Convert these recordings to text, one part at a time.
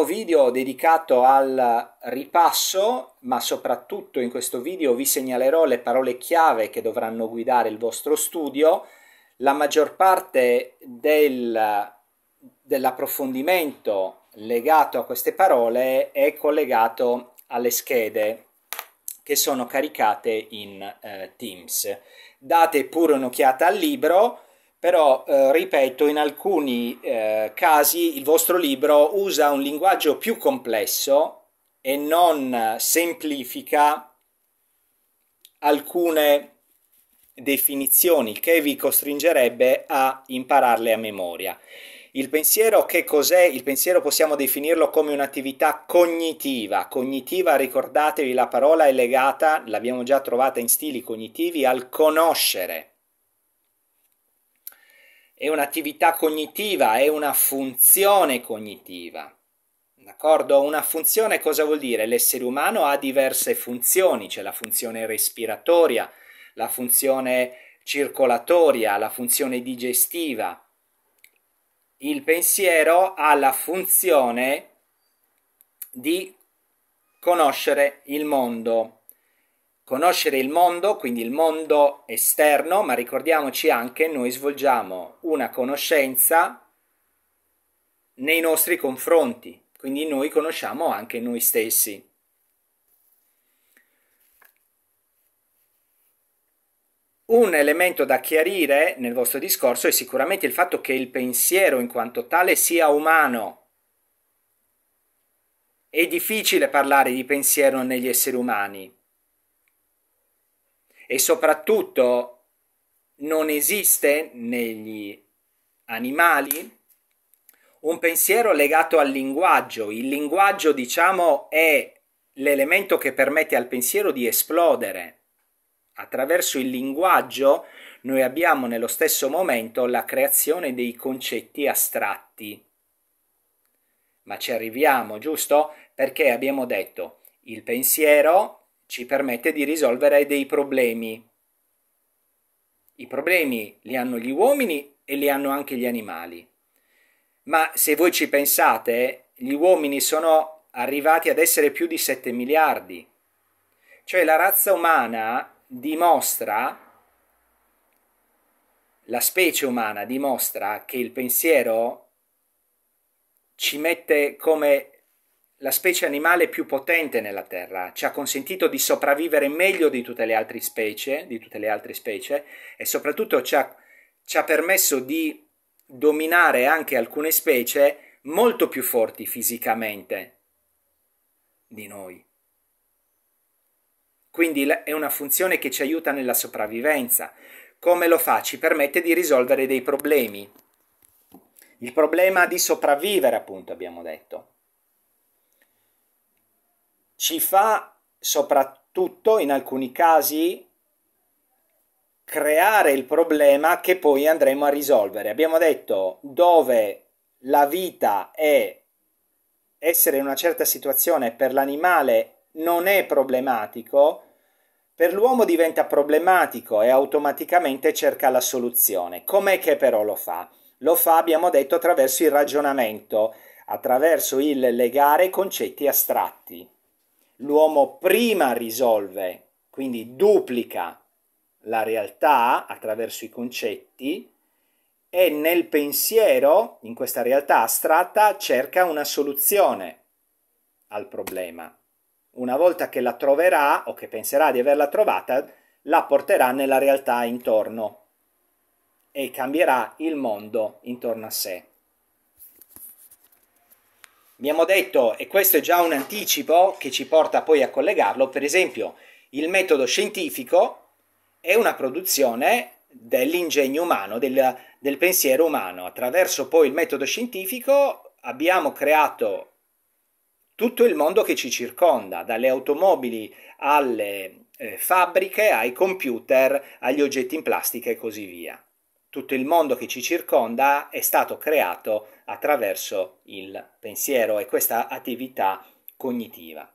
nuovo video dedicato al ripasso, ma soprattutto in questo video vi segnalerò le parole chiave che dovranno guidare il vostro studio. La maggior parte del, dell'approfondimento legato a queste parole è collegato alle schede che sono caricate in eh, Teams. Date pure un'occhiata al libro però eh, ripeto in alcuni eh, casi il vostro libro usa un linguaggio più complesso e non semplifica alcune definizioni che vi costringerebbe a impararle a memoria. Il pensiero che cos'è? Il pensiero possiamo definirlo come un'attività cognitiva. Cognitiva, ricordatevi, la parola è legata, l'abbiamo già trovata in stili cognitivi, al conoscere è un'attività cognitiva, è una funzione cognitiva. D'accordo? Una funzione cosa vuol dire? L'essere umano ha diverse funzioni, c'è la funzione respiratoria, la funzione circolatoria, la funzione digestiva. Il pensiero ha la funzione di conoscere il mondo conoscere il mondo, quindi il mondo esterno, ma ricordiamoci anche noi svolgiamo una conoscenza nei nostri confronti, quindi noi conosciamo anche noi stessi. Un elemento da chiarire nel vostro discorso è sicuramente il fatto che il pensiero in quanto tale sia umano. È difficile parlare di pensiero negli esseri umani, e soprattutto non esiste negli animali un pensiero legato al linguaggio. Il linguaggio, diciamo, è l'elemento che permette al pensiero di esplodere. Attraverso il linguaggio noi abbiamo nello stesso momento la creazione dei concetti astratti. Ma ci arriviamo, giusto? Perché abbiamo detto il pensiero ci permette di risolvere dei problemi. I problemi li hanno gli uomini e li hanno anche gli animali. Ma se voi ci pensate, gli uomini sono arrivati ad essere più di 7 miliardi. Cioè la razza umana dimostra la specie umana dimostra che il pensiero ci mette come la specie animale più potente nella Terra, ci ha consentito di sopravvivere meglio di tutte le altre specie, le altre specie e soprattutto ci ha, ci ha permesso di dominare anche alcune specie molto più forti fisicamente di noi. Quindi è una funzione che ci aiuta nella sopravvivenza. Come lo fa? Ci permette di risolvere dei problemi. Il problema di sopravvivere, appunto, abbiamo detto ci fa soprattutto in alcuni casi creare il problema che poi andremo a risolvere. Abbiamo detto dove la vita è essere in una certa situazione per l'animale non è problematico, per l'uomo diventa problematico e automaticamente cerca la soluzione. Com'è che però lo fa? Lo fa, abbiamo detto, attraverso il ragionamento, attraverso il legare concetti astratti l'uomo prima risolve, quindi duplica la realtà attraverso i concetti e nel pensiero, in questa realtà astratta, cerca una soluzione al problema. Una volta che la troverà o che penserà di averla trovata, la porterà nella realtà intorno e cambierà il mondo intorno a sé. Abbiamo detto, e questo è già un anticipo che ci porta poi a collegarlo, per esempio il metodo scientifico è una produzione dell'ingegno umano, del, del pensiero umano. Attraverso poi il metodo scientifico abbiamo creato tutto il mondo che ci circonda, dalle automobili alle eh, fabbriche, ai computer, agli oggetti in plastica e così via tutto il mondo che ci circonda è stato creato attraverso il pensiero e questa attività cognitiva.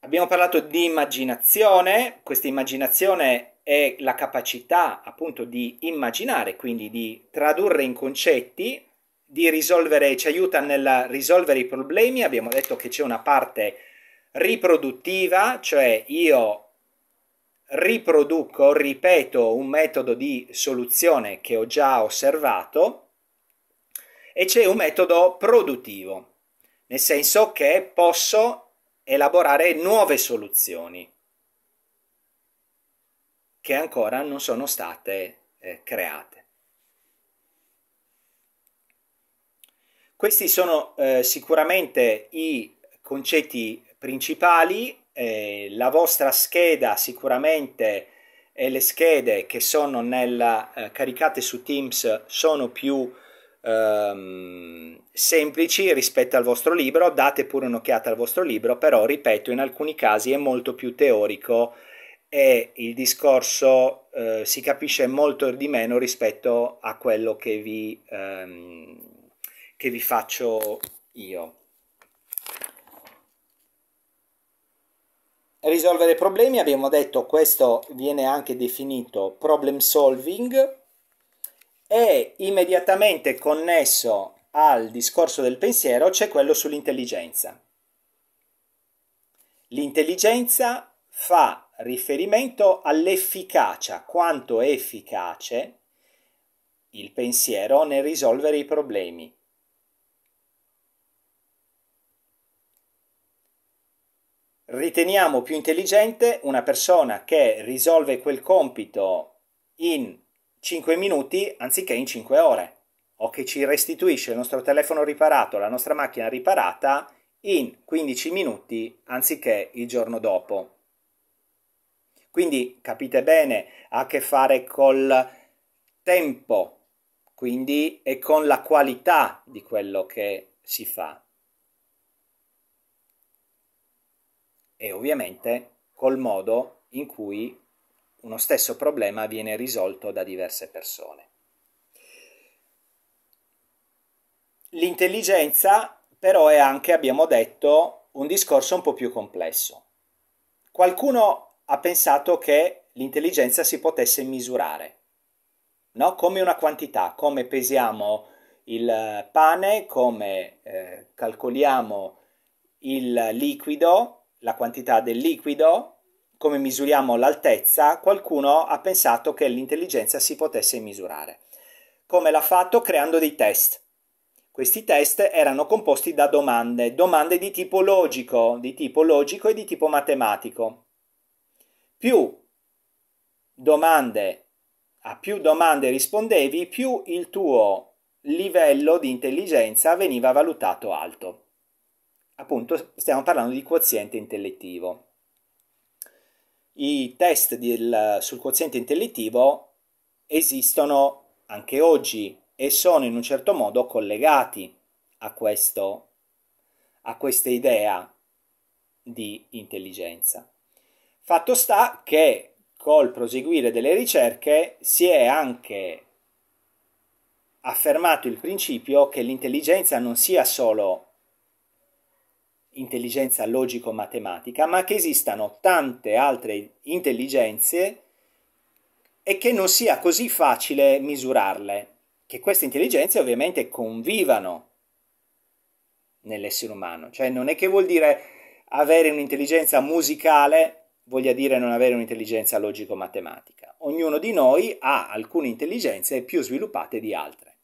Abbiamo parlato di immaginazione, questa immaginazione è la capacità appunto di immaginare, quindi di tradurre in concetti, di risolvere, ci aiuta nel risolvere i problemi, abbiamo detto che c'è una parte riproduttiva, cioè io riproduco, ripeto un metodo di soluzione che ho già osservato e c'è un metodo produttivo, nel senso che posso elaborare nuove soluzioni che ancora non sono state eh, create. Questi sono eh, sicuramente i concetti principali eh, la vostra scheda sicuramente e le schede che sono nella, eh, caricate su Teams sono più ehm, semplici rispetto al vostro libro, date pure un'occhiata al vostro libro, però ripeto in alcuni casi è molto più teorico e il discorso eh, si capisce molto di meno rispetto a quello che vi, ehm, che vi faccio io. risolvere problemi, abbiamo detto questo viene anche definito problem solving, e immediatamente connesso al discorso del pensiero, c'è quello sull'intelligenza. L'intelligenza fa riferimento all'efficacia, quanto è efficace il pensiero nel risolvere i problemi. Riteniamo più intelligente una persona che risolve quel compito in 5 minuti anziché in 5 ore o che ci restituisce il nostro telefono riparato, la nostra macchina riparata in 15 minuti anziché il giorno dopo. Quindi capite bene, ha a che fare col tempo, quindi e con la qualità di quello che si fa. e ovviamente col modo in cui uno stesso problema viene risolto da diverse persone. L'intelligenza però è anche, abbiamo detto, un discorso un po' più complesso. Qualcuno ha pensato che l'intelligenza si potesse misurare, no? come una quantità, come pesiamo il pane, come eh, calcoliamo il liquido la quantità del liquido, come misuriamo l'altezza, qualcuno ha pensato che l'intelligenza si potesse misurare. Come l'ha fatto? Creando dei test. Questi test erano composti da domande, domande di tipo logico, di tipo logico e di tipo matematico. Più domande, a più domande rispondevi, più il tuo livello di intelligenza veniva valutato alto appunto stiamo parlando di quoziente intellettivo. I test del, sul quoziente intellettivo esistono anche oggi e sono in un certo modo collegati a, questo, a questa idea di intelligenza. Fatto sta che col proseguire delle ricerche si è anche affermato il principio che l'intelligenza non sia solo intelligenza logico-matematica, ma che esistano tante altre intelligenze e che non sia così facile misurarle, che queste intelligenze ovviamente convivano nell'essere umano, cioè non è che vuol dire avere un'intelligenza musicale voglia dire non avere un'intelligenza logico-matematica. Ognuno di noi ha alcune intelligenze più sviluppate di altre.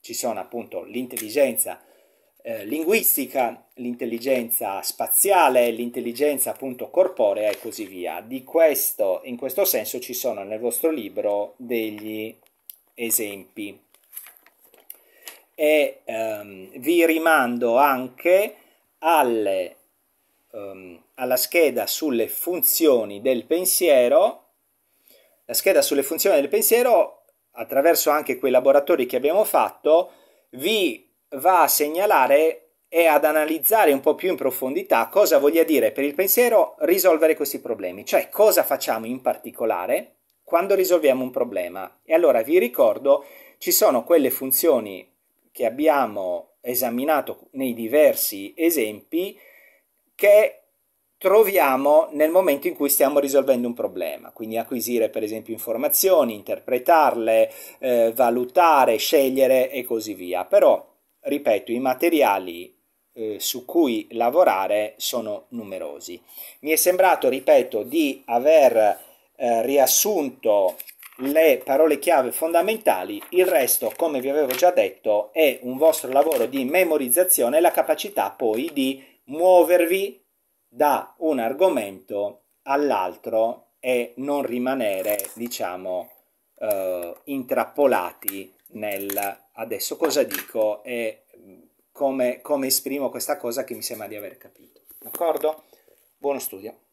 Ci sono appunto l'intelligenza eh, linguistica, l'intelligenza spaziale, l'intelligenza appunto corporea e così via. Di Questo, in questo senso ci sono nel vostro libro degli esempi. E ehm, vi rimando anche alle, ehm, alla scheda sulle funzioni del pensiero. La scheda sulle funzioni del pensiero, attraverso anche quei laboratori che abbiamo fatto, vi va a segnalare e ad analizzare un po' più in profondità cosa voglia dire per il pensiero risolvere questi problemi, cioè cosa facciamo in particolare quando risolviamo un problema. E allora vi ricordo, ci sono quelle funzioni che abbiamo esaminato nei diversi esempi che troviamo nel momento in cui stiamo risolvendo un problema, quindi acquisire per esempio informazioni, interpretarle, eh, valutare, scegliere e così via. Però ripeto, i materiali eh, su cui lavorare sono numerosi. Mi è sembrato, ripeto, di aver eh, riassunto le parole chiave fondamentali, il resto, come vi avevo già detto, è un vostro lavoro di memorizzazione e la capacità poi di muovervi da un argomento all'altro e non rimanere, diciamo, eh, intrappolati nel adesso cosa dico e mm, come, come esprimo questa cosa che mi sembra di aver capito. D'accordo? Buono studio!